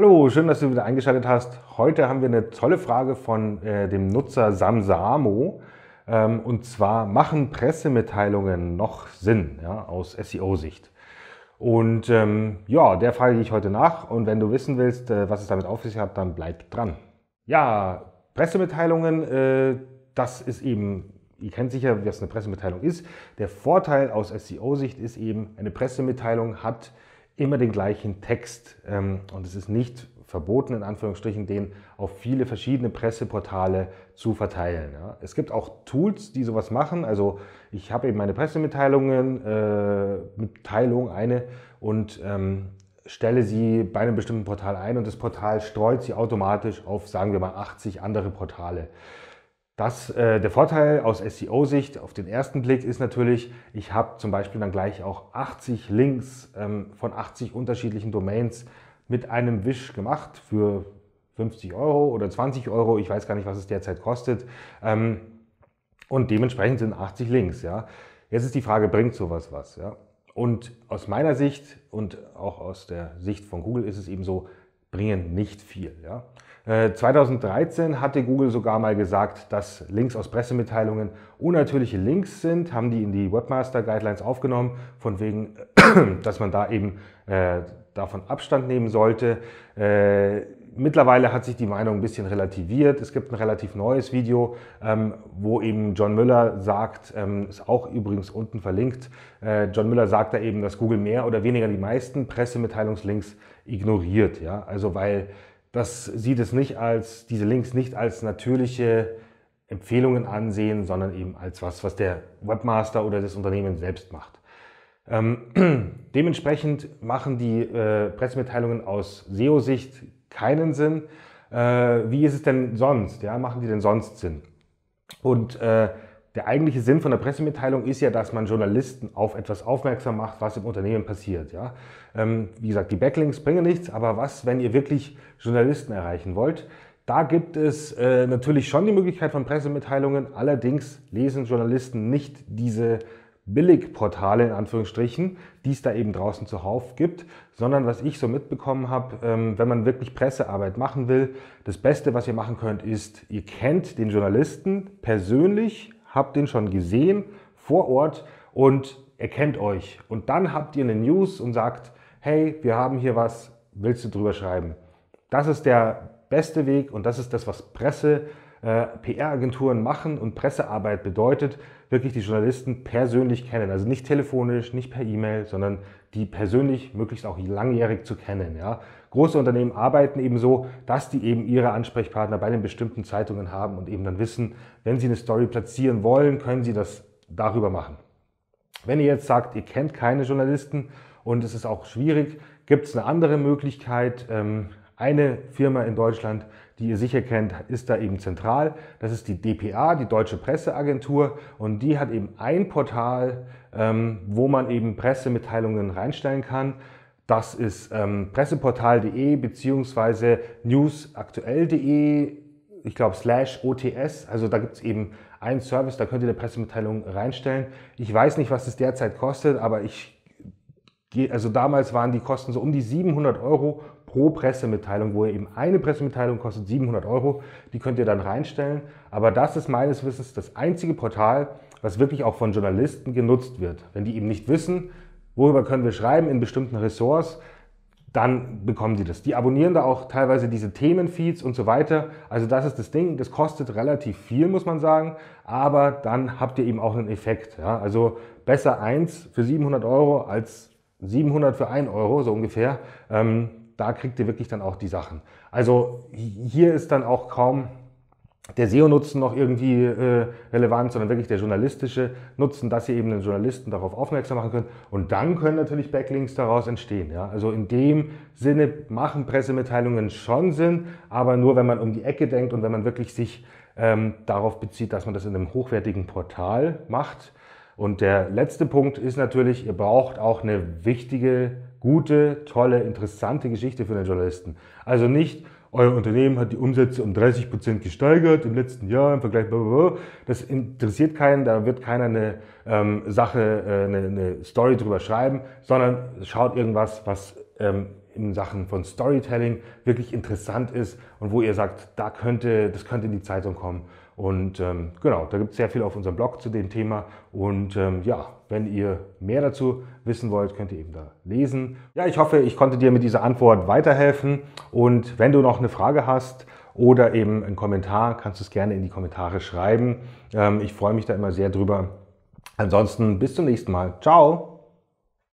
Hallo, schön, dass du wieder eingeschaltet hast. Heute haben wir eine tolle Frage von äh, dem Nutzer Samsamo. Ähm, und zwar, machen Pressemitteilungen noch Sinn ja, aus SEO-Sicht? Und ähm, ja, der Frage ich heute nach. Und wenn du wissen willst, äh, was es damit auf sich hat, dann bleib dran. Ja, Pressemitteilungen, äh, das ist eben ihr kennt sicher, was eine Pressemitteilung ist. Der Vorteil aus SEO-Sicht ist eben, eine Pressemitteilung hat immer den gleichen Text ähm, und es ist nicht verboten, in Anführungsstrichen, den auf viele verschiedene Presseportale zu verteilen. Ja. Es gibt auch Tools, die sowas machen. Also ich habe eben meine Pressemitteilungen, äh, Mitteilung eine und ähm, stelle sie bei einem bestimmten Portal ein und das Portal streut sie automatisch auf, sagen wir mal, 80 andere Portale. Das, äh, der Vorteil aus SEO-Sicht auf den ersten Blick ist natürlich, ich habe zum Beispiel dann gleich auch 80 Links ähm, von 80 unterschiedlichen Domains mit einem Wisch gemacht für 50 Euro oder 20 Euro, ich weiß gar nicht, was es derzeit kostet. Ähm, und dementsprechend sind 80 Links. Ja? Jetzt ist die Frage, bringt sowas was? Ja? Und aus meiner Sicht und auch aus der Sicht von Google ist es eben so, bringen nicht viel. Ja. 2013 äh, hatte Google sogar mal gesagt, dass Links aus Pressemitteilungen unnatürliche Links sind, haben die in die Webmaster Guidelines aufgenommen, von wegen, dass man da eben äh, davon Abstand nehmen sollte. Äh, mittlerweile hat sich die Meinung ein bisschen relativiert. Es gibt ein relativ neues Video, ähm, wo eben John Müller sagt, ähm, ist auch übrigens unten verlinkt, äh, John Müller sagt da eben, dass Google mehr oder weniger die meisten Pressemitteilungslinks ignoriert. Ja? Also weil das sieht es nicht als, diese Links nicht als natürliche Empfehlungen ansehen, sondern eben als was, was der Webmaster oder das Unternehmen selbst macht. Ähm, dementsprechend machen die äh, Pressemitteilungen aus SEO-Sicht keinen Sinn. Äh, wie ist es denn sonst? Ja, machen die denn sonst Sinn? Und äh, der eigentliche Sinn von der Pressemitteilung ist ja, dass man Journalisten auf etwas aufmerksam macht, was im Unternehmen passiert. Ja? Ähm, wie gesagt, die Backlinks bringen nichts, aber was, wenn ihr wirklich Journalisten erreichen wollt? Da gibt es äh, natürlich schon die Möglichkeit von Pressemitteilungen, allerdings lesen Journalisten nicht diese Billigportale in Anführungsstrichen, die es da eben draußen zuhauf gibt, sondern was ich so mitbekommen habe, ähm, wenn man wirklich Pressearbeit machen will, das Beste, was ihr machen könnt, ist, ihr kennt den Journalisten persönlich, habt den schon gesehen vor Ort und er kennt euch. Und dann habt ihr eine News und sagt, hey, wir haben hier was, willst du drüber schreiben? Das ist der beste Weg und das ist das, was Presse, äh, PR-Agenturen machen und Pressearbeit bedeutet, wirklich die Journalisten persönlich kennen. Also nicht telefonisch, nicht per E-Mail, sondern die persönlich möglichst auch langjährig zu kennen. Ja. Große Unternehmen arbeiten eben so, dass die eben ihre Ansprechpartner bei den bestimmten Zeitungen haben und eben dann wissen, wenn sie eine Story platzieren wollen, können sie das darüber machen. Wenn ihr jetzt sagt, ihr kennt keine Journalisten und es ist auch schwierig, gibt es eine andere Möglichkeit, ähm, eine Firma in Deutschland, die ihr sicher kennt, ist da eben zentral. Das ist die DPA, die Deutsche Presseagentur. Und die hat eben ein Portal, ähm, wo man eben Pressemitteilungen reinstellen kann. Das ist ähm, presseportal.de bzw. newsaktuell.de, ich glaube slash OTS. Also da gibt es eben einen Service, da könnt ihr eine Pressemitteilung reinstellen. Ich weiß nicht, was es derzeit kostet, aber ich also damals waren die Kosten so um die 700 Euro pro Pressemitteilung, wo ihr eben eine Pressemitteilung kostet 700 Euro, die könnt ihr dann reinstellen. Aber das ist meines Wissens das einzige Portal, was wirklich auch von Journalisten genutzt wird. Wenn die eben nicht wissen, worüber können wir schreiben in bestimmten Ressorts, dann bekommen die das. Die abonnieren da auch teilweise diese Themenfeeds und so weiter. Also das ist das Ding, das kostet relativ viel, muss man sagen, aber dann habt ihr eben auch einen Effekt. Ja? Also besser eins für 700 Euro als 700 für 1 Euro, so ungefähr, ähm, da kriegt ihr wirklich dann auch die Sachen. Also hier ist dann auch kaum der SEO-Nutzen noch irgendwie äh, relevant, sondern wirklich der journalistische Nutzen, dass ihr eben den Journalisten darauf aufmerksam machen könnt. Und dann können natürlich Backlinks daraus entstehen. Ja? Also in dem Sinne machen Pressemitteilungen schon Sinn, aber nur wenn man um die Ecke denkt und wenn man wirklich sich ähm, darauf bezieht, dass man das in einem hochwertigen Portal macht und der letzte Punkt ist natürlich, ihr braucht auch eine wichtige, gute, tolle, interessante Geschichte für den Journalisten. Also nicht, euer Unternehmen hat die Umsätze um 30 Prozent gesteigert im letzten Jahr im Vergleich. Blablabla. Das interessiert keinen, da wird keiner eine ähm, Sache, äh, eine, eine, Story drüber schreiben, sondern schaut irgendwas, was ähm, in Sachen von Storytelling wirklich interessant ist und wo ihr sagt, da könnte, das könnte in die Zeitung kommen. Und ähm, genau, da gibt es sehr viel auf unserem Blog zu dem Thema. Und ähm, ja, wenn ihr mehr dazu wissen wollt, könnt ihr eben da lesen. Ja, ich hoffe, ich konnte dir mit dieser Antwort weiterhelfen. Und wenn du noch eine Frage hast oder eben einen Kommentar, kannst du es gerne in die Kommentare schreiben. Ähm, ich freue mich da immer sehr drüber. Ansonsten bis zum nächsten Mal. Ciao!